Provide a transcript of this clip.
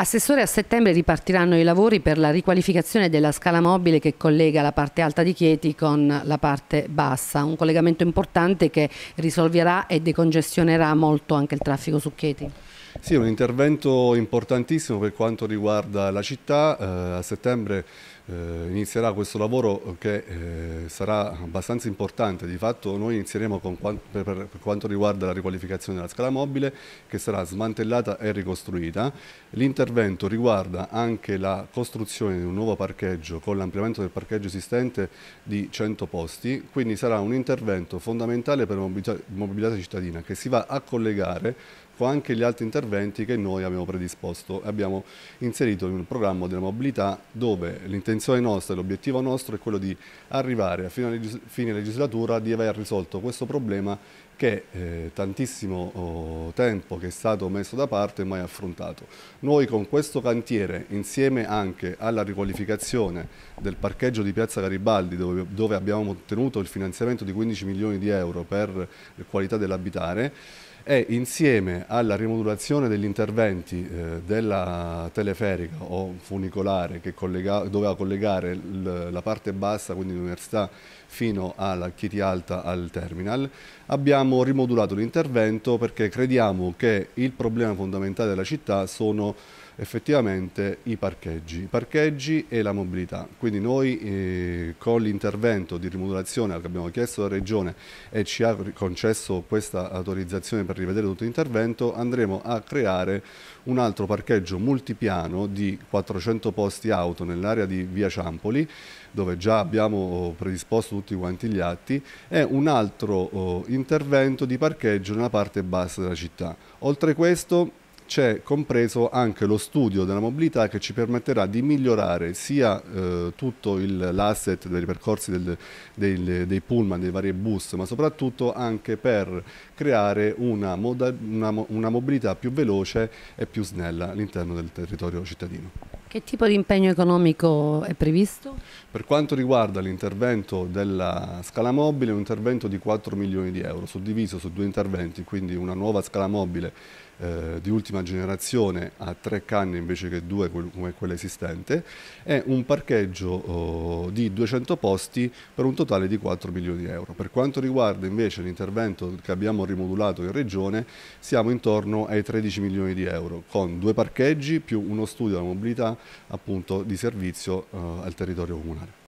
Assessore, a settembre ripartiranno i lavori per la riqualificazione della scala mobile che collega la parte alta di Chieti con la parte bassa, un collegamento importante che risolverà e decongestionerà molto anche il traffico su Chieti. Sì, un intervento importantissimo per quanto riguarda la città. Eh, a settembre eh, inizierà questo lavoro che eh, sarà abbastanza importante, di fatto noi inizieremo per, quanto riguarda la riqualificazione della scala mobile che sarà smantellata e ricostruita, l'intervento riguarda anche la costruzione di un nuovo parcheggio con l'ampliamento del parcheggio esistente di 100 posti, quindi sarà un intervento fondamentale per la mobilità cittadina che si va a collegare con anche gli altri interventi che noi abbiamo predisposto e abbiamo inserito in un programma della mobilità dove l'intenzione l'intenzione nostra, l'obiettivo nostro è quello di arrivare a fine, fine legislatura di aver risolto questo problema che eh, tantissimo oh, tempo che è stato messo da parte e mai affrontato. Noi con questo cantiere, insieme anche alla riqualificazione del parcheggio di Piazza Garibaldi, dove, dove abbiamo ottenuto il finanziamento di 15 milioni di euro per eh, qualità dell'abitare, e insieme alla rimodulazione degli interventi eh, della teleferica o funicolare che collega doveva collegare la parte bassa, quindi l'università, fino alla Chieti Alta al terminal, abbiamo rimodulato l'intervento perché crediamo che il problema fondamentale della città sono effettivamente i parcheggi. I parcheggi e la mobilità. Quindi noi eh, con l'intervento di rimodulazione che abbiamo chiesto alla Regione e ci ha concesso questa autorizzazione per rivedere tutto l'intervento, andremo a creare un altro parcheggio multipiano di 400 posti auto nell'area di Via Ciampoli, dove già abbiamo oh, predisposto tutti quanti gli atti, e un altro oh, intervento di parcheggio nella parte bassa della città. Oltre questo c'è compreso anche lo studio della mobilità che ci permetterà di migliorare sia eh, tutto l'asset dei percorsi del, del, dei pullman, dei vari bus, ma soprattutto anche per creare una, moda, una, una mobilità più veloce e più snella all'interno del territorio cittadino. Che tipo di impegno economico è previsto? Per quanto riguarda l'intervento della scala mobile, un intervento di 4 milioni di euro, suddiviso su due interventi, quindi una nuova scala mobile eh, di ultima generazione a tre canne invece che due come quella esistente e un parcheggio oh, di 200 posti per un totale di 4 milioni di euro. Per quanto riguarda invece l'intervento che abbiamo rimodulato in regione siamo intorno ai 13 milioni di euro con due parcheggi più uno studio della mobilità appunto di servizio eh, al territorio comunale.